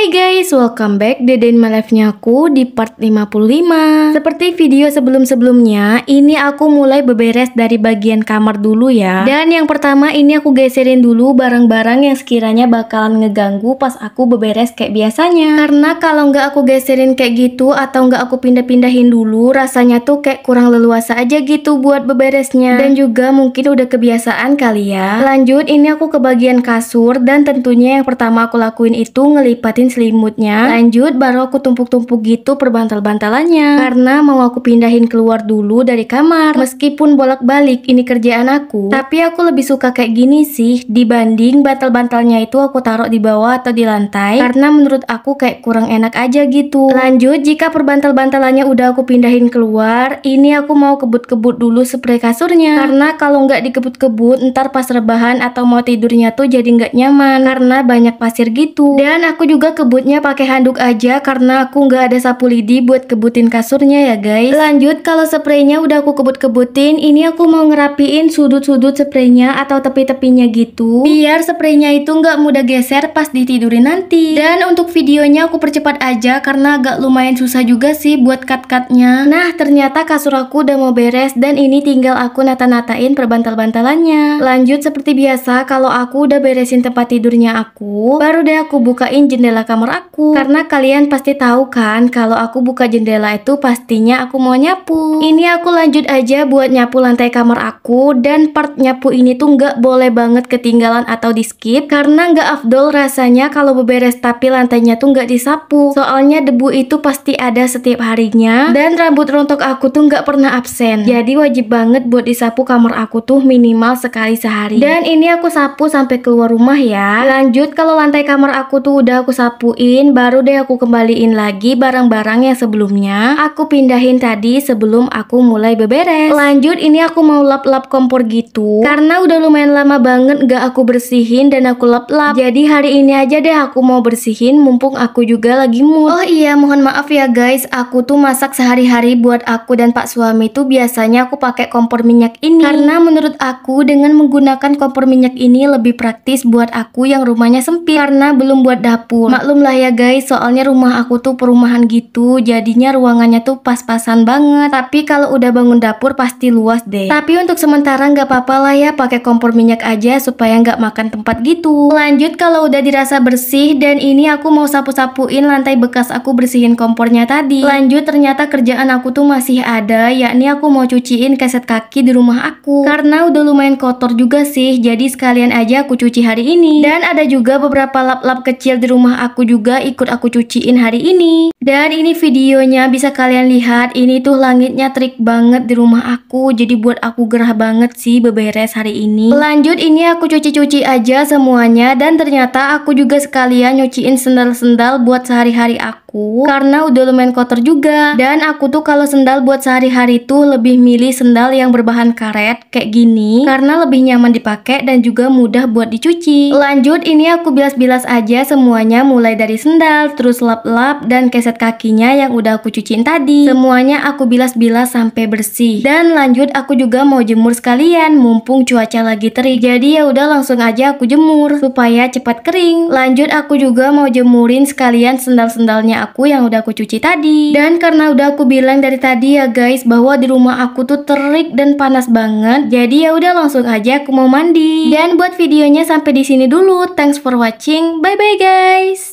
Hai guys, welcome back di Denma Life-nya aku di part 55. Seperti video sebelum-sebelumnya, ini aku mulai beberes dari bagian kamar dulu ya. Dan yang pertama ini aku geserin dulu barang-barang yang sekiranya bakalan ngeganggu pas aku beberes kayak biasanya. Karena kalau nggak aku geserin kayak gitu atau nggak aku pindah-pindahin dulu, rasanya tuh kayak kurang leluasa aja gitu buat beberesnya. Dan juga mungkin udah kebiasaan kali ya. Lanjut, ini aku ke bagian kasur dan tentunya yang pertama aku lakuin itu ngelipatin selimutnya. Lanjut, baru aku tumpuk-tumpuk gitu perbantal-bantalannya. Karena karena mau aku pindahin keluar dulu dari kamar. Meskipun bolak-balik ini kerjaan aku, tapi aku lebih suka kayak gini sih dibanding bantal-bantalnya itu aku taruh di bawah atau di lantai karena menurut aku kayak kurang enak aja gitu. Lanjut, jika perbantal-bantalannya udah aku pindahin keluar, ini aku mau kebut-kebut dulu spray kasurnya karena kalau nggak dikebut-kebut ntar pas rebahan atau mau tidurnya tuh jadi nggak nyaman karena banyak pasir gitu. Dan aku juga kebutnya pakai handuk aja karena aku nggak ada sapu lidi buat kebutin kasurnya spraynya ya guys Lanjut kalau spraynya udah aku kebut-kebutin Ini aku mau ngerapiin sudut-sudut spraynya atau tepi-tepinya gitu Biar spraynya itu nggak mudah geser pas ditidurin nanti Dan untuk videonya aku percepat aja karena agak lumayan susah juga sih buat cut-cutnya Nah ternyata kasur aku udah mau beres dan ini tinggal aku nata-natain perbantal-bantalannya Lanjut seperti biasa kalau aku udah beresin tempat tidurnya aku Baru deh aku bukain jendela kamar aku Karena kalian pasti tahu kan kalau aku buka jendela itu pasti pastinya aku mau nyapu. Ini aku lanjut aja buat nyapu lantai kamar aku dan part nyapu ini tuh nggak boleh banget ketinggalan atau di skip karena nggak afdol rasanya kalau beberes tapi lantainya tuh nggak disapu. Soalnya debu itu pasti ada setiap harinya dan rambut rontok aku tuh nggak pernah absen. Jadi wajib banget buat disapu kamar aku tuh minimal sekali sehari. Dan ini aku sapu sampai keluar rumah ya. Lanjut kalau lantai kamar aku tuh udah aku sapuin baru deh aku kembaliin lagi barang-barang yang sebelumnya aku pindahin tadi sebelum aku mulai beberes. Lanjut ini aku mau lap-lap kompor gitu karena udah lumayan lama banget gak aku bersihin dan aku lap-lap. Jadi hari ini aja deh aku mau bersihin mumpung aku juga lagi mood. Oh iya mohon maaf ya guys, aku tuh masak sehari-hari buat aku dan pak suami tuh biasanya aku pakai kompor minyak ini karena menurut aku dengan menggunakan kompor minyak ini lebih praktis buat aku yang rumahnya sempit karena belum buat dapur. Maklumlah ya guys, soalnya rumah aku tuh perumahan gitu, jadinya ruangannya tuh pas-pasan banget. Tapi kalau udah bangun dapur pasti luas deh. Tapi untuk sementara nggak apa-apa lah ya pakai kompor minyak aja supaya nggak makan tempat gitu. Lanjut kalau udah dirasa bersih dan ini aku mau sapu-sapuin lantai bekas aku bersihin kompornya tadi. Lanjut ternyata kerjaan aku tuh masih ada yakni aku mau cuciin keset kaki di rumah aku. Karena udah lumayan kotor juga sih jadi sekalian aja aku cuci hari ini. Dan ada juga beberapa lap-lap kecil di rumah aku juga ikut aku cuciin hari ini. Dan ini videonya bisa kalian lihat, ini tuh langitnya trik banget di rumah aku, jadi buat aku gerah banget sih beberes hari ini. Lanjut ini aku cuci-cuci aja semuanya, dan ternyata aku juga sekalian nyuciin sendal-sendal buat sehari-hari aku aku karena udah lumayan kotor juga. Dan aku tuh kalau sendal buat sehari-hari tuh lebih milih sendal yang berbahan karet kayak gini karena lebih nyaman dipakai dan juga mudah buat dicuci. Lanjut ini aku bilas-bilas aja semuanya mulai dari sendal, terus lap-lap dan keset kakinya yang udah aku cuciin tadi. Semuanya aku bilas-bilas sampai bersih. Dan lanjut aku juga mau jemur sekalian mumpung cuaca lagi terik. Jadi ya udah langsung aja aku jemur supaya cepat kering. Lanjut aku juga mau jemurin sekalian sendal-sendalnya aku yang udah aku cuci tadi. Dan karena udah aku bilang dari tadi ya guys bahwa di rumah aku tuh terik dan panas banget. Jadi ya udah langsung aja aku mau mandi. Dan buat videonya sampai di sini dulu. Thanks for watching. Bye bye guys.